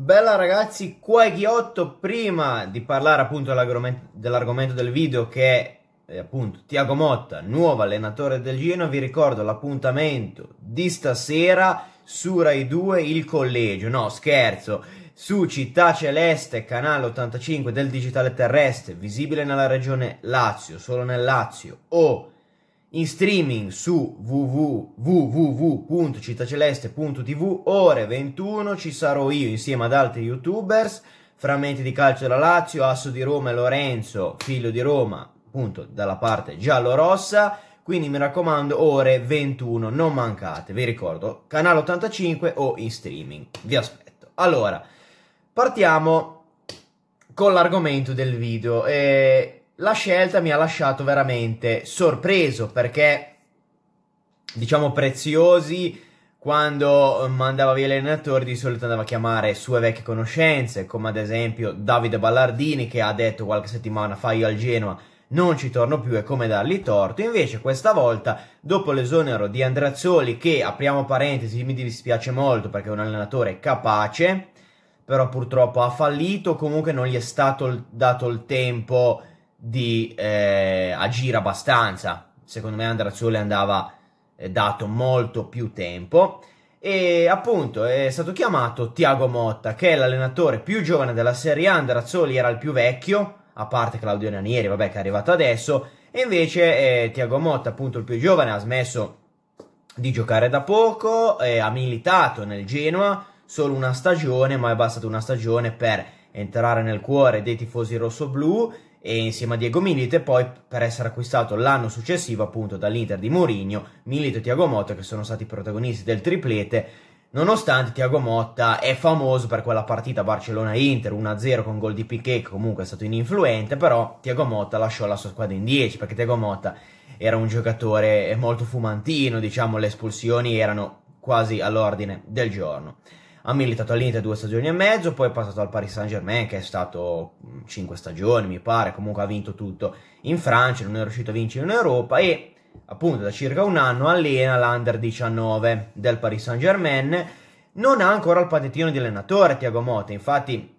Bella ragazzi, qua è Ghiotto, prima di parlare appunto dell'argomento del video che è eh, appunto Tiago Motta, nuovo allenatore del Gino, vi ricordo l'appuntamento di stasera su Rai 2 il collegio, no scherzo, su Città Celeste, canale 85 del digitale terrestre, visibile nella regione Lazio, solo nel Lazio o in streaming su www.cittaceleste.tv ore 21 ci sarò io insieme ad altri youtubers frammenti di calcio della Lazio, Asso di Roma e Lorenzo, figlio di Roma, appunto dalla parte giallo-rossa, quindi mi raccomando ore 21, non mancate, vi ricordo, canale 85 o in streaming, vi aspetto. Allora, partiamo con l'argomento del video. Eh, la scelta mi ha lasciato veramente sorpreso perché, diciamo, preziosi quando eh, mandava via l'allenatore di solito andava a chiamare sue vecchie conoscenze, come ad esempio Davide Ballardini che ha detto qualche settimana fa io al Genoa non ci torno più e come dargli torto. Invece questa volta, dopo l'esonero di Andreazzoli, che apriamo parentesi, mi dispiace molto perché è un allenatore capace, però purtroppo ha fallito, comunque non gli è stato dato il tempo di eh, agire abbastanza. Secondo me Andrazzoli andava eh, dato molto più tempo. E appunto è stato chiamato Tiago Motta, che è l'allenatore più giovane della Serie A. Andrazzoli era il più vecchio, a parte Claudio Nanieri, vabbè, che è arrivato adesso. E invece eh, Tiago Motta, appunto il più giovane, ha smesso di giocare da poco, eh, ha militato nel Genoa solo una stagione, ma è bastata una stagione per entrare nel cuore dei tifosi rossoblù e insieme a Diego Milito e poi per essere acquistato l'anno successivo appunto dall'Inter di Mourinho, Milito e Tiago Motta che sono stati protagonisti del triplete nonostante Tiago Motta è famoso per quella partita Barcellona-Inter 1-0 con gol di Piquet che comunque è stato ininfluente però Tiago Motta lasciò la sua squadra in 10 perché Tiago Motta era un giocatore molto fumantino diciamo le espulsioni erano quasi all'ordine del giorno ha militato all'Inter due stagioni e mezzo, poi è passato al Paris Saint Germain che è stato 5 mm, stagioni mi pare, comunque ha vinto tutto in Francia, non è riuscito a vincere in Europa e appunto da circa un anno allena l'Under 19 del Paris Saint Germain, non ha ancora il patentino di allenatore Tiago Motta, infatti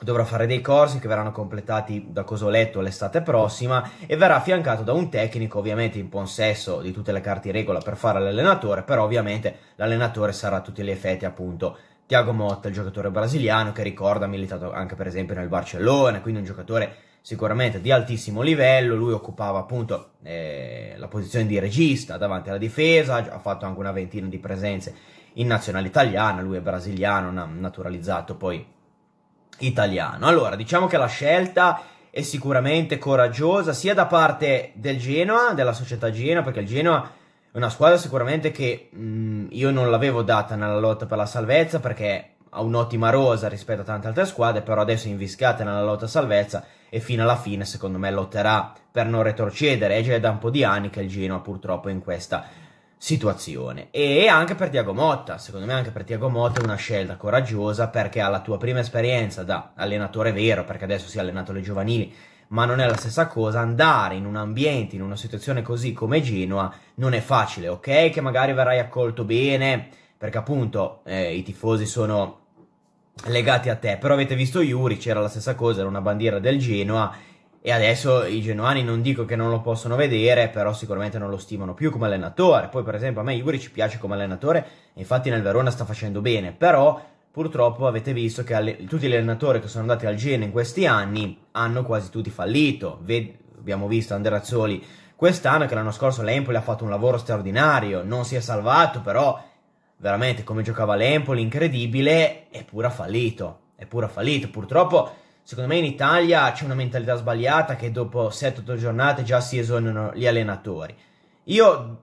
dovrà fare dei corsi che verranno completati da cosa ho letto l'estate prossima e verrà affiancato da un tecnico ovviamente in possesso di tutte le carte in regola per fare l'allenatore, però ovviamente l'allenatore sarà a tutti gli effetti appunto Tiago Motta, il giocatore brasiliano che ricorda ha militato anche per esempio nel Barcellona, quindi un giocatore sicuramente di altissimo livello, lui occupava appunto eh, la posizione di regista davanti alla difesa, ha fatto anche una ventina di presenze in nazionale italiana, lui è brasiliano, naturalizzato poi italiano. Allora, diciamo che la scelta è sicuramente coraggiosa sia da parte del Genoa, della società Genoa, perché il Genoa è una squadra sicuramente che mh, mm, io non l'avevo data nella lotta per la salvezza perché ha un'ottima rosa rispetto a tante altre squadre, però adesso è inviscata nella lotta a salvezza e fino alla fine secondo me lotterà per non retrocedere, è già da un po' di anni che il Genoa purtroppo è in questa situazione. E anche per Tiago Motta, secondo me anche per Tiago Motta è una scelta coraggiosa perché ha la tua prima esperienza da allenatore vero, perché adesso si è allenato le giovanili, ma non è la stessa cosa andare in un ambiente, in una situazione così come Genoa, non è facile, ok? Che magari verrai accolto bene, perché appunto eh, i tifosi sono legati a te, però avete visto Iuri, c'era la stessa cosa, era una bandiera del Genoa e adesso i genuani non dico che non lo possono vedere, però sicuramente non lo stimano più come allenatore. Poi, per esempio, a me Iguri ci piace come allenatore, infatti nel Verona sta facendo bene, però purtroppo avete visto che alle... tutti gli allenatori che sono andati al Genoa in questi anni hanno quasi tutti fallito. Ved... abbiamo visto Anderazzoli quest'anno, che l'anno scorso l'Empoli ha fatto un lavoro straordinario, non si è salvato, però veramente come giocava l'Empoli, incredibile, eppure ha fallito, eppure ha fallito. Purtroppo Secondo me in Italia c'è una mentalità sbagliata che dopo 7-8 giornate già si esonerano gli allenatori. Io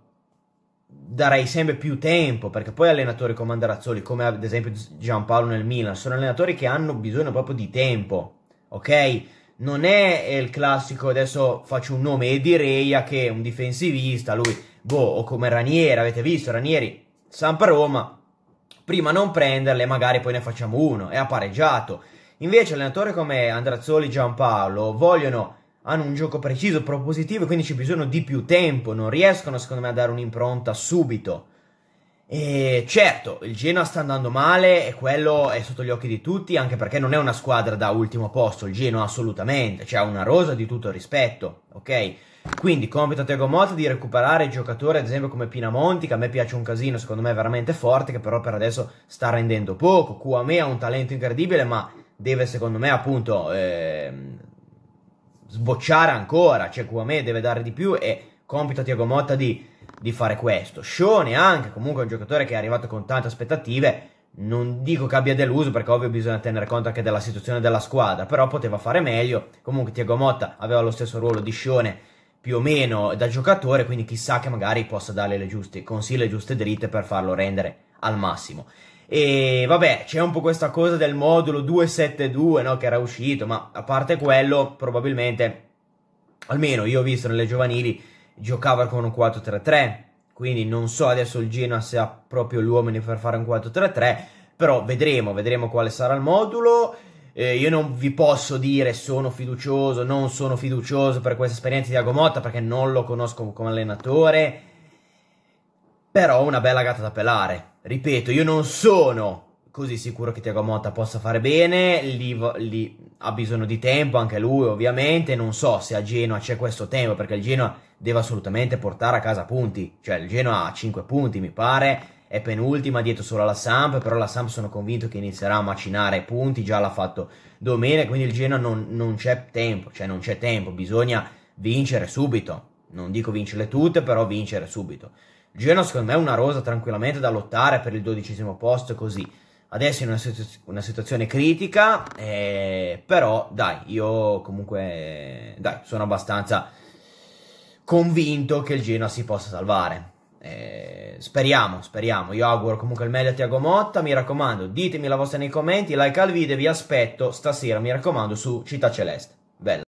darei sempre più tempo perché poi allenatori come Andarazzoli, come ad esempio Giampaolo nel Milan, sono allenatori che hanno bisogno proprio di tempo, ok? Non è il classico, adesso faccio un nome, Edi Reia che è un difensivista, lui, boh, o come Ranieri, avete visto, Ranieri, Sampa Roma, prima non prenderle, magari poi ne facciamo uno, è pareggiato. Invece allenatori come Andrazzoli, Giampaolo vogliono hanno un gioco preciso, propositivo e quindi c'è bisogno di più tempo, non riescono secondo me a dare un'impronta subito. E certo, il Genoa sta andando male e quello è sotto gli occhi di tutti, anche perché non è una squadra da ultimo posto, il Genoa assolutamente, cioè ha una rosa di tutto rispetto, ok? Quindi compito a Tego Motta di recuperare giocatori ad esempio come Pinamonti, che a me piace un casino, secondo me è veramente forte, che però per adesso sta rendendo poco. Kouame ha un talento incredibile, ma deve secondo me appunto eh, sbocciare ancora, cioè Kwame deve dare di più e compito a Tiago Motta di, di, fare questo. Shone anche, comunque è un giocatore che è arrivato con tante aspettative, non dico che abbia deluso perché ovvio bisogna tenere conto anche della situazione della squadra, però poteva fare meglio, comunque Tiago Motta aveva lo stesso ruolo di Shone più o meno da giocatore, quindi chissà che magari possa darle le giuste consigli, le giuste dritte per farlo rendere al massimo. E vabbè, c'è un po' questa cosa del modulo 272, no, che era uscito, ma a parte quello, probabilmente, almeno io ho visto nelle giovanili, giocava con un 4-3-3, quindi non so adesso il Genoa se ha proprio gli per fare un 4-3-3, però vedremo, vedremo quale sarà il modulo. Eh, io non vi posso dire sono fiducioso, non sono fiducioso per questa esperienza di Agomotta perché non lo conosco come allenatore però una bella gatta da pelare. Ripeto, io non sono così sicuro che Tiago Motta possa fare bene, lì, lì, ha bisogno di tempo anche lui ovviamente, non so se a Genoa c'è questo tempo perché il Genoa deve assolutamente portare a casa punti, cioè il Genoa ha 5 punti mi pare, è penultima dietro solo alla Samp, però la Samp sono convinto che inizierà a macinare punti, già l'ha fatto domenica, quindi il Genoa non, non c'è tempo, cioè non c'è tempo, bisogna vincere subito, non dico vincerle tutte, però vincere subito. Genoa secondo me è una rosa tranquillamente da lottare per il dodicesimo posto così. Adesso in una, situ- una situazione critica, eh, però dai, io comunque dai, sono abbastanza convinto che il Genoa si possa salvare. Eh, speriamo, speriamo. Io auguro comunque il meglio a Tiago Motta. Mi raccomando, ditemi la vostra nei commenti, like al video vi aspetto stasera, mi raccomando, su Città Celeste. Bella.